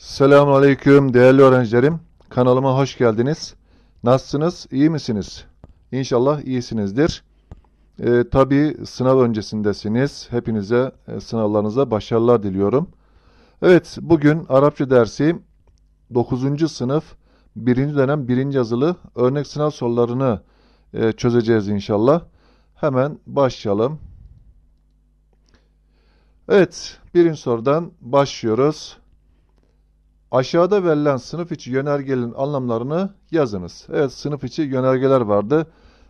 Selamun Aleyküm değerli öğrencilerim. Kanalıma hoş geldiniz. Nasılsınız? İyi misiniz? İnşallah iyisinizdir. Ee, tabii sınav öncesindesiniz. Hepinize e, sınavlarınıza başarılar diliyorum. Evet bugün Arapça dersi 9. sınıf 1. dönem 1. yazılı örnek sınav sorularını e, çözeceğiz inşallah. Hemen başlayalım. Evet birinci sorudan başlıyoruz. Aşağıda verilen sınıf içi yönergelerin anlamlarını yazınız. Evet sınıf içi yönergeler vardı.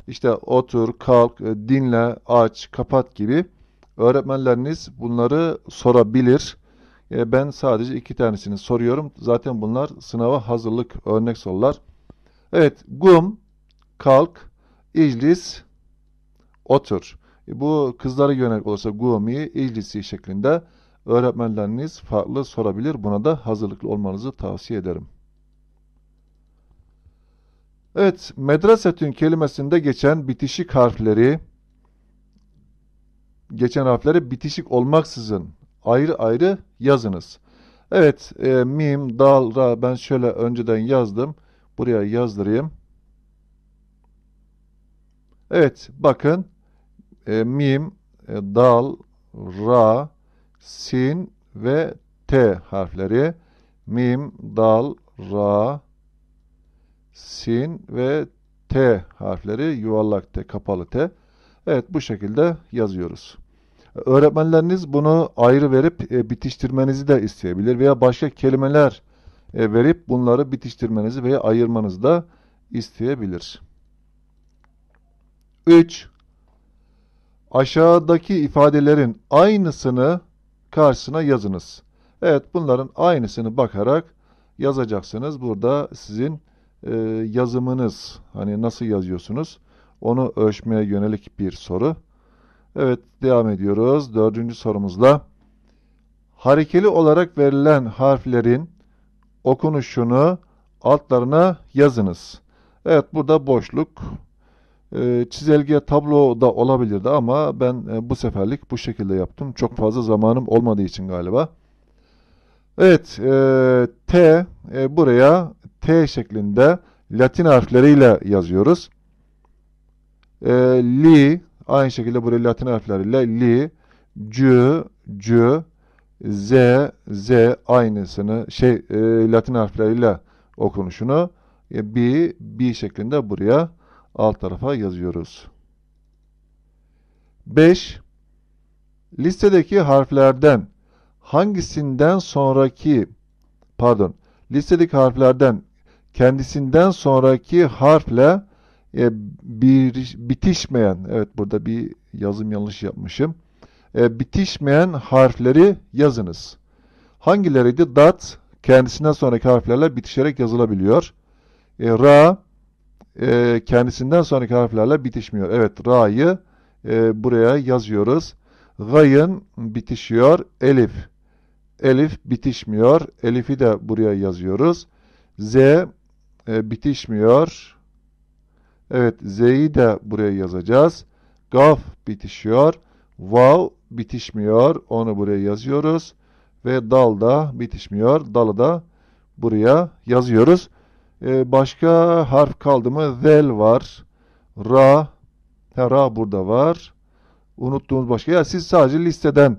İşte otur, kalk, e, dinle, aç, kapat gibi öğretmenleriniz bunları sorabilir. E, ben sadece iki tanesini soruyorum. Zaten bunlar sınava hazırlık örnek sorular. Evet, gum, kalk, iclis, otur. E, bu kızlara yönelik olursa gumi, iclisi şeklinde öğretmenleriniz farklı sorabilir. Buna da hazırlıklı olmanızı tavsiye ederim. Evet, medresetün kelimesinde geçen bitişik harfleri geçen harfleri bitişik olmaksızın ayrı ayrı yazınız. Evet, e, mim, dal, ra ben şöyle önceden yazdım. Buraya yazdırayım. Evet, bakın. E, mim, e, dal, ra, sin ve t harfleri mim, dal, ra, sin ve t harfleri yuvarlak t, kapalı t. Evet bu şekilde yazıyoruz. Öğretmenleriniz bunu ayrı verip e, bitiştirmenizi de isteyebilir veya başka kelimeler e, verip bunları bitiştirmenizi veya ayırmanızı da isteyebilir. 3. Aşağıdaki ifadelerin aynısını karşısına yazınız. Evet bunların aynısını bakarak yazacaksınız. Burada sizin e, yazımınız hani nasıl yazıyorsunuz onu ölçmeye yönelik bir soru. Evet devam ediyoruz. Dördüncü sorumuzla harekeli olarak verilen harflerin okunuşunu altlarına yazınız. Evet burada boşluk ee, çizelge tablo da olabilirdi ama ben e, bu seferlik bu şekilde yaptım. Çok fazla zamanım olmadığı için galiba. Evet, e, T e, buraya T şeklinde Latin harfleriyle yazıyoruz. E, li aynı şekilde buraya Latin harfleriyle li, c, c, z, z aynısını şey e, Latin harfleriyle okunuşunu e, bi, bi şeklinde buraya alt tarafa yazıyoruz. 5. Listedeki harflerden hangisinden sonraki pardon listedeki harflerden kendisinden sonraki harfle e, bir, bitişmeyen evet burada bir yazım yanlış yapmışım e, bitişmeyen harfleri yazınız. Hangileriydi? Dat kendisinden sonraki harflerle bitişerek yazılabiliyor. E, ra e, kendisinden sonraki harflerle bitişmiyor. Evet ra'yı e, buraya yazıyoruz. Gayın bitişiyor. Elif. Elif bitişmiyor. Elif'i de buraya yazıyoruz. Z e, bitişmiyor. Evet Z'yi de buraya yazacağız. Gaf bitişiyor. Vav bitişmiyor. Onu buraya yazıyoruz. Ve dal da bitişmiyor. Dalı da buraya yazıyoruz. E, başka harf kaldı mı? Zel var. Ra. Ha, ra burada var. Unuttuğumuz başka. Ya siz sadece listeden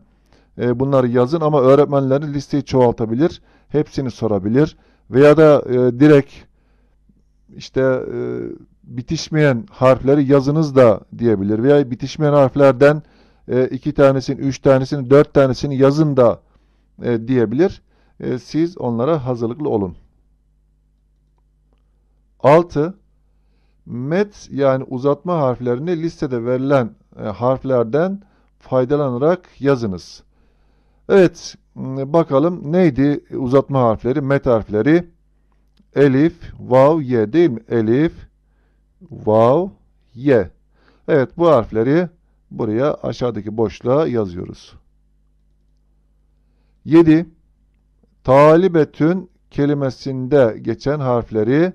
e, bunları yazın ama öğretmenlerin listeyi çoğaltabilir. Hepsini sorabilir. Veya da e, direkt işte e, bitişmeyen harfleri yazınız da diyebilir. Veya bitişmeyen harflerden e, iki tanesini, üç tanesini, dört tanesini yazın da e, diyebilir. E, siz onlara hazırlıklı olun. 6. Met yani uzatma harflerini listede verilen e, harflerden faydalanarak yazınız. Evet bakalım neydi uzatma harfleri, met harfleri? Elif, vav, ye değil mi? Elif, vav, ye. Evet bu harfleri buraya aşağıdaki boşluğa yazıyoruz. 7. Talibetün kelimesinde geçen harfleri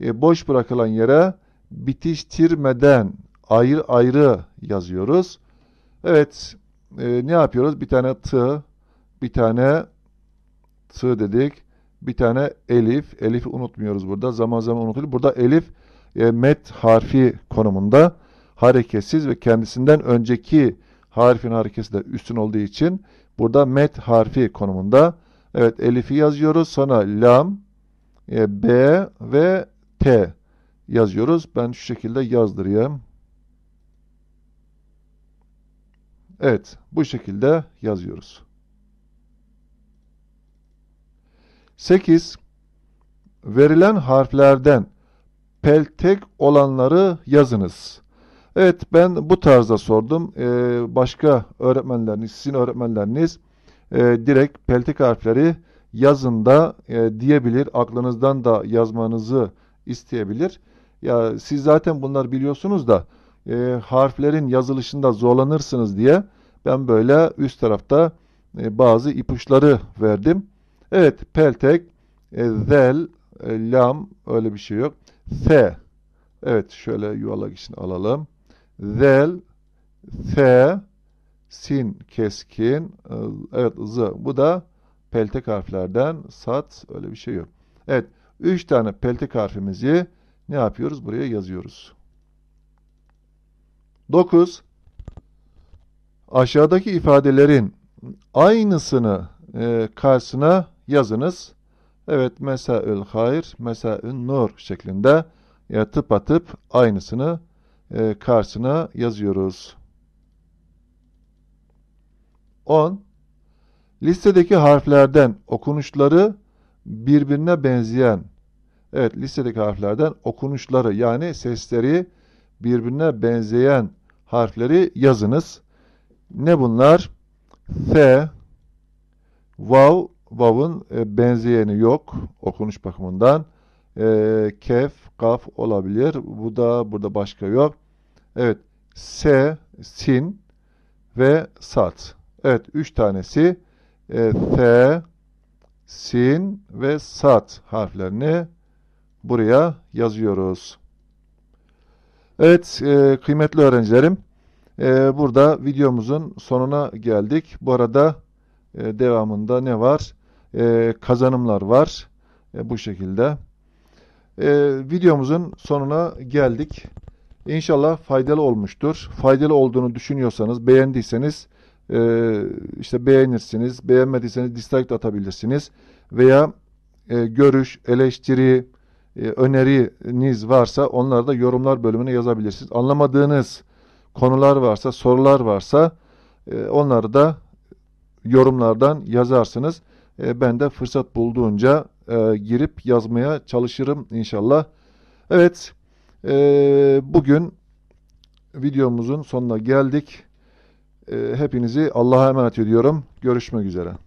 e, boş bırakılan yere bitiştirmeden ayrı ayrı yazıyoruz. Evet e, ne yapıyoruz? Bir tane t, bir tane t dedik. Bir tane elif. Elif'i unutmuyoruz burada. Zaman zaman unutuluyor. Burada elif e, met harfi konumunda hareketsiz ve kendisinden önceki harfin harekesi de üstün olduğu için burada met harfi konumunda. Evet elifi yazıyoruz. Sonra lam, e, b ve P yazıyoruz. Ben şu şekilde yazdırayım. Evet, bu şekilde yazıyoruz. 8. Verilen harflerden peltek olanları yazınız. Evet, ben bu tarzda sordum. Ee, başka öğretmenleriniz, sizin öğretmenleriniz e, direkt peltek harfleri yazın da e, diyebilir. Aklınızdan da yazmanızı isteyebilir. Ya siz zaten bunlar biliyorsunuz da e, harflerin yazılışında zorlanırsınız diye ben böyle üst tarafta e, bazı ipuçları verdim. Evet peltek, e, zel, e, lam öyle bir şey yok. S. Evet şöyle yuvarlak için alalım. Zel, S, sin keskin, e, evet z. Bu da peltek harflerden sat öyle bir şey yok. Evet. 3 tane peltek harfimizi ne yapıyoruz? Buraya yazıyoruz. 9. Aşağıdaki ifadelerin aynısını e, karşısına yazınız. Evet, mesaül hayır, mesaül nur şeklinde ya tıp atıp aynısını e, karşısına yazıyoruz. 10. Listedeki harflerden okunuşları birbirine benzeyen Evet listedeki harflerden okunuşları yani sesleri birbirine benzeyen harfleri yazınız. Ne bunlar? F, Vav, Vav'ın e, benzeyeni yok okunuş bakımından. E, kef, Kaf olabilir. Bu da burada başka yok. Evet. S, Sin ve Sat. Evet. Üç tanesi e, F, Sin ve Sat harflerini buraya yazıyoruz. Evet e, kıymetli öğrencilerim e, burada videomuzun sonuna geldik. Bu arada e, devamında ne var? E, kazanımlar var. E, bu şekilde. E, videomuzun sonuna geldik. İnşallah faydalı olmuştur. Faydalı olduğunu düşünüyorsanız, beğendiyseniz e, işte beğenirsiniz. Beğenmediyseniz dislike atabilirsiniz. Veya e, görüş, eleştiri, e, öneriniz varsa onları da yorumlar bölümüne yazabilirsiniz. Anlamadığınız konular varsa, sorular varsa e, onları da yorumlardan yazarsınız. E, ben de fırsat bulduğunca e, girip yazmaya çalışırım inşallah. Evet, bugün videomuzun sonuna geldik. hepinizi Allah'a emanet ediyorum. Görüşmek üzere.